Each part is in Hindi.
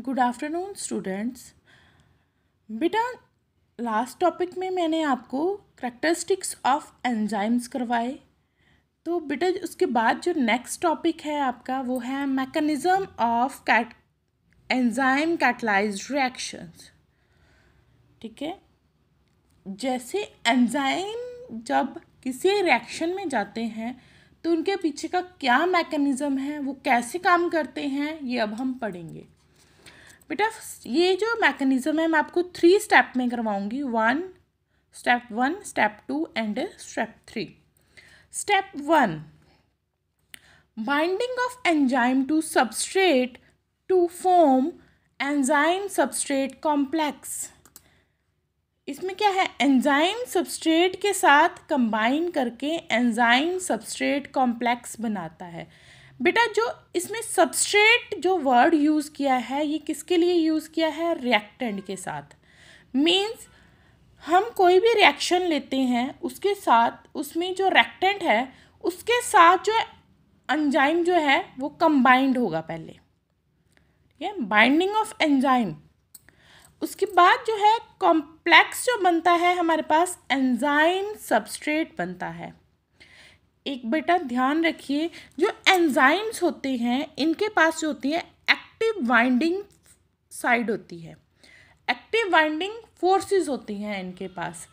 गुड आफ्टरनून स्टूडेंट्स बेटा लास्ट टॉपिक में मैंने आपको करेक्टरिस्टिक्स ऑफ एंजाइम्स करवाए तो बेटा उसके बाद जो नेक्स्ट टॉपिक है आपका वो है mechanism of cat enzyme catalyse reactions ठीक है जैसे एंजाइम जब किसी रिएक्शन में जाते हैं तो उनके पीछे का क्या मैकेनिज़्म है वो कैसे काम करते हैं ये अब हम पढ़ेंगे बेटा ये जो मैकेनिज़्म है मैं आपको थ्री स्टेप में करवाऊंगी one step one step two and step three step one binding of enzyme to substrate to form enzyme substrate complex इसमें क्या है एंजाइम सबस्ट्रेट के साथ कंबाइन करके एंजाइम सबस्ट्रेट कॉम्प्लेक्स बनाता है बेटा जो इसमें सबस्ट्रेट जो वर्ड यूज़ किया है ये किसके लिए यूज़ किया है रिएक्टेंट के साथ मीन्स हम कोई भी रिएक्शन लेते हैं उसके साथ उसमें जो रिएक्टेंट है उसके साथ जो एंजाइम जो है वो कंबाइंड होगा पहले ठीक है बाइंडिंग ऑफ एंजाइम उसके बाद जो है कॉम्प्लेक्स जो बनता है हमारे पास एंजाइम सबस्ट्रेट बनता है एक बेटा ध्यान रखिए जो एंजाइम्स होते हैं इनके पास जो होती है एक्टिव वाइंडिंग साइड होती है एक्टिव वाइंडिंग फोर्सेस होती हैं इनके पास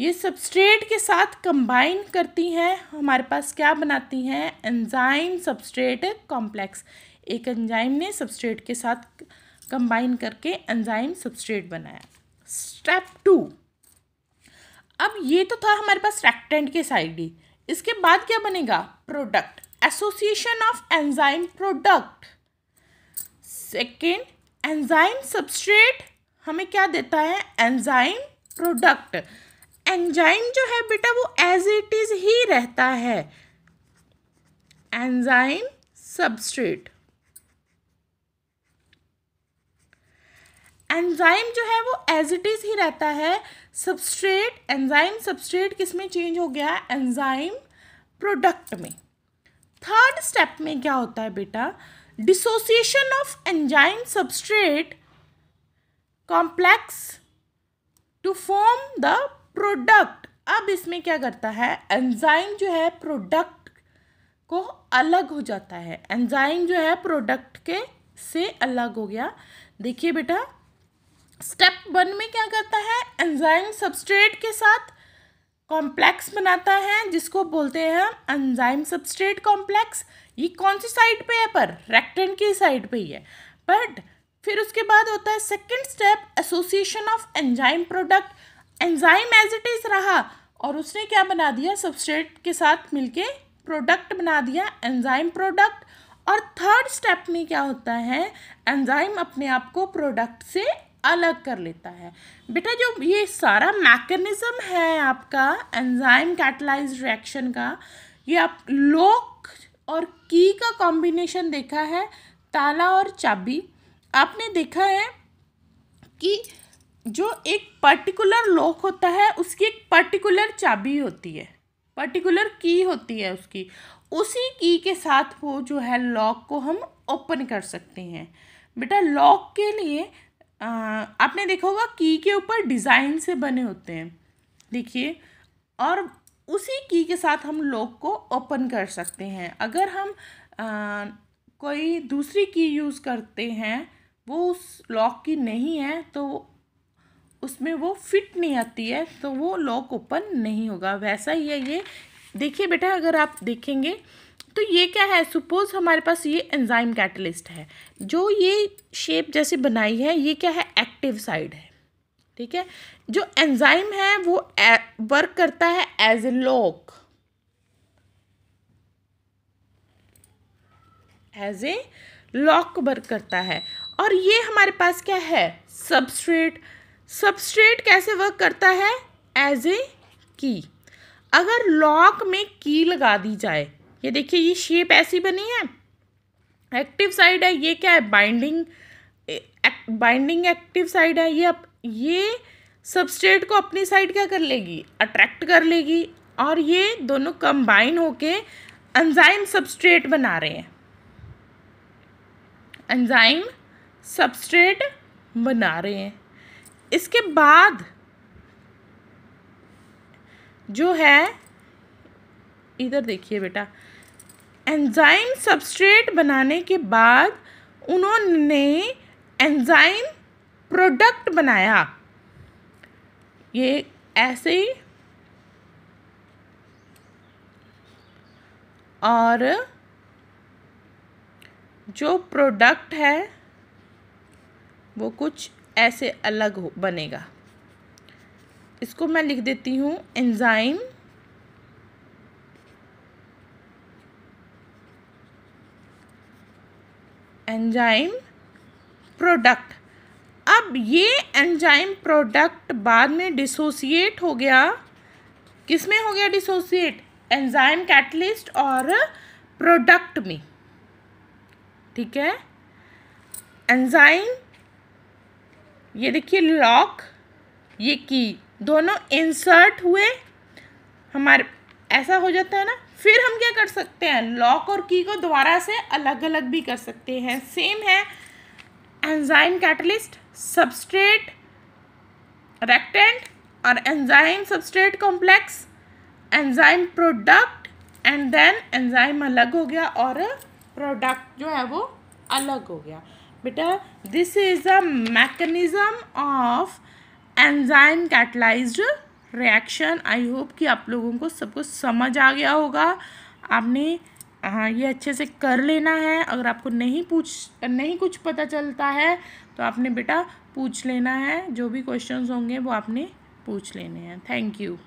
ये सबस्ट्रेट के साथ कंबाइन करती हैं हमारे पास क्या बनाती हैं एंजाइम सबस्ट्रेट कॉम्प्लेक्स एक एंजाइम ने सबस्ट्रेट के साथ कंबाइन करके एंजाइम सबस्ट्रेट बनाया स्टेप टू अब ये तो था हमारे पास रेक्टेंट के साइड ही इसके बाद क्या बनेगा product association of enzyme product second enzyme substrate हमें क्या देता है एंजाइम प्रोडक्ट एंजाइम जो है बेटा वो एज इट इज ही रहता है एंजाइम सबस्ट्रेट एंजाइम जो है वो एज इट इज ही रहता है सबस्ट्रेट एंजाइम सबस्ट्रेट किस में चेंज हो गया एंजाइम प्रोडक्ट में थर्ड स्टेप में क्या होता है बेटा dissociation of enzyme substrate complex to form the product अब इसमें क्या करता है एंजाइम जो है प्रोडक्ट को अलग हो जाता है एंजाइम जो है प्रोडक्ट के से अलग हो गया देखिए बेटा स्टेप वन में क्या करता है एंजाइम सबस्ट्रेट के साथ कॉम्प्लेक्स बनाता है जिसको बोलते हैं हम एंजाइम सबस्ट्रेट कॉम्प्लेक्स ये कौन सी साइड पे है पर रेक्टेंट की साइड पे ही है बट फिर उसके बाद होता है second step association of enzyme product enzyme as it is रहा और उसने क्या बना दिया सबस्ट्रेट के साथ मिलके प्रोडक्ट बना दिया एंजाइम प्रोडक्ट और थर्ड स्टेप में क्या होता है एंजाइम अपने आप को प्रोडक्ट से अलग कर लेता है बेटा जो ये सारा मैकेनिज़्म है आपका एंजाइम कैटलाइज रिएक्शन का ये आप लोक और की का कॉम्बिनेशन देखा है ताला और चाबी आपने देखा है कि जो एक पर्टिकुलर लॉक होता है उसकी एक पर्टिकुलर चाबी होती है पर्टिकुलर की होती है उसकी उसी की के साथ वो जो है लॉक को हम ओपन कर सकते हैं बेटा लॉक के लिए आपने देखा होगा की के ऊपर डिज़ाइन से बने होते हैं देखिए और उसी की के साथ हम लॉक को ओपन कर सकते हैं अगर हम आ, कोई दूसरी की यूज़ करते हैं वो उस लॉक की नहीं है तो उसमें वो फिट नहीं आती है तो वो लॉक ओपन नहीं होगा वैसा ही है ये देखिए बेटा अगर आप देखेंगे तो ये क्या है सपोज़ हमारे पास ये एंजाइम कैटलिस्ट है जो ये शेप जैसे बनाई है ये क्या है एक्टिव साइड है ठीक है जो एंजाइम है वो वर्क करता है as a lock as a lock work करता है और ये हमारे पास क्या है सबस्ट्रेट सबस्ट्रेट कैसे वर्क करता है एज ए की अगर लॉक में की लगा दी जाए ये देखिए ये शेप ऐसी बनी है एक्टिव साइड है ये क्या है बाइंडिंग बाइंडिंग एक्टिव साइड है ये अप, ये सबस्ट्रेट को अपनी साइड क्या कर लेगी अट्रैक्ट कर लेगी और ये दोनों कंबाइन होके एंजाइम सबस्ट्रेट बना रहे हैं एंजाइम सबस्ट्रेट बना रहे हैं इसके बाद जो है इधर देखिए बेटा एंजाइम सबस्ट्रेट बनाने के बाद उन्होंने एंजाइम प्रोडक्ट बनाया ये ऐसे ही और जो प्रोडक्ट है वो कुछ ऐसे अलग हो बनेगा इसको मैं लिख देती हूँ एंजाइम एंजाइम प्रोडक्ट अब ये एंजाइम प्रोडक्ट बाद में डिसोसिएट हो गया किस में हो गया डिसोसिएट एंजाइम कैटलिस्ट और प्रोडक्ट में ठीक है एंजाइम ये देखिए लॉक ये की दोनों इंसर्ट हुए हमारे ऐसा हो जाता है ना फिर हम क्या कर सकते हैं लॉक और की को दोबारा से अलग अलग भी कर सकते हैं सेम है एंजाइम कैटलिस्ट सबस्ट्रेट रेक्टेंट और enzyme substrate complex enzyme product and then enzyme अलग हो गया और प्रोडक्ट जो है वो अलग हो गया बेटा this is a mechanism of enzyme catalysed reaction I hope कि आप लोगों को सब कुछ समझ आ गया होगा आपने हाँ ये अच्छे से कर लेना है अगर आपको नहीं पूछ नहीं कुछ पता चलता है तो आपने बेटा पूछ लेना है जो भी क्वेश्चंस होंगे वो आपने पूछ लेने हैं थैंक यू